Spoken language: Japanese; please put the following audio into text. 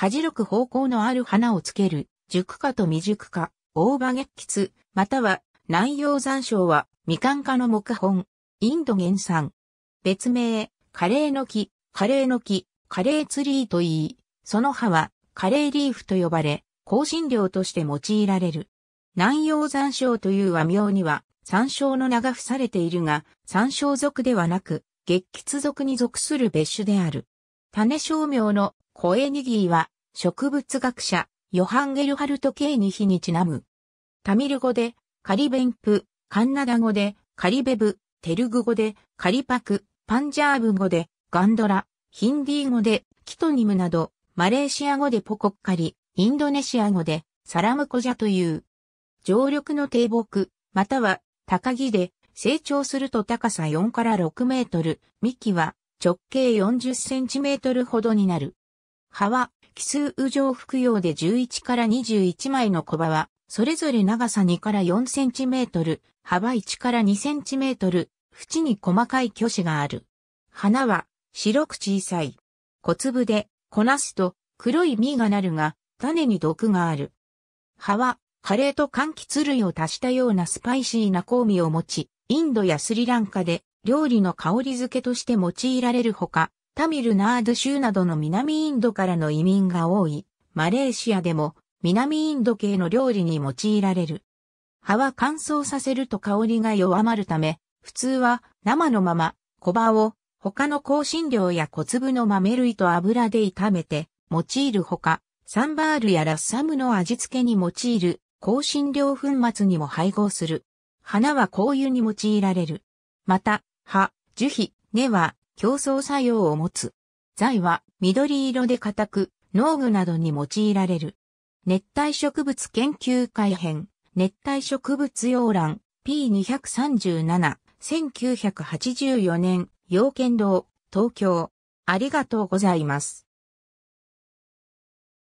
恥じろく方向のある花をつける、熟花と未熟花、大葉月橘、または南洋山椒はみかん科の木本、インド原産。別名、カレーの木、カレーの木、カレーツリーといい、その葉はカレーリーフと呼ばれ、香辛料として用いられる。南洋山椒という和名には、山椒の名が付されているが、山椒属ではなく、月橘属に属する別種である。種商名の小エニギーは、植物学者、ヨハンゲルハルト・ケーニヒにちなむ。タミル語で、カリベンプ、カンナダ語で、カリベブ、テルグ語で、カリパク、パンジャーブ語で、ガンドラ、ヒンディー語で、キトニムなど、マレーシア語でポコッカリ、インドネシア語で、サラムコジャという。常緑の低木、または、高木で、成長すると高さ4から6メートル、幹は直径40センチメートルほどになる。葉は奇数右上服用で11から21枚の小葉は、それぞれ長さ2から4センチメートル、幅1から2センチメートル、縁に細かい巨子がある。花は白く小さい。小粒で、こなすと黒い実がなるが、種に毒がある。葉は、カレーと柑橘類を足したようなスパイシーな香味を持ち、インドやスリランカで料理の香り付けとして用いられるほか、タミルナード州などの南インドからの移民が多い、マレーシアでも南インド系の料理に用いられる。葉は乾燥させると香りが弱まるため、普通は生のまま、小葉を他の香辛料や小粒の豆類と油で炒めて用いるほか、サンバールやラッサムの味付けに用いる香辛料粉末にも配合する。花は香油に用いられる。また、葉、樹皮、根は競争作用を持つ。材は緑色で硬く、農具などに用いられる。熱帯植物研究会編、熱帯植物洋欄 P237、1984年、陽剣堂、東京。ありがとうございます。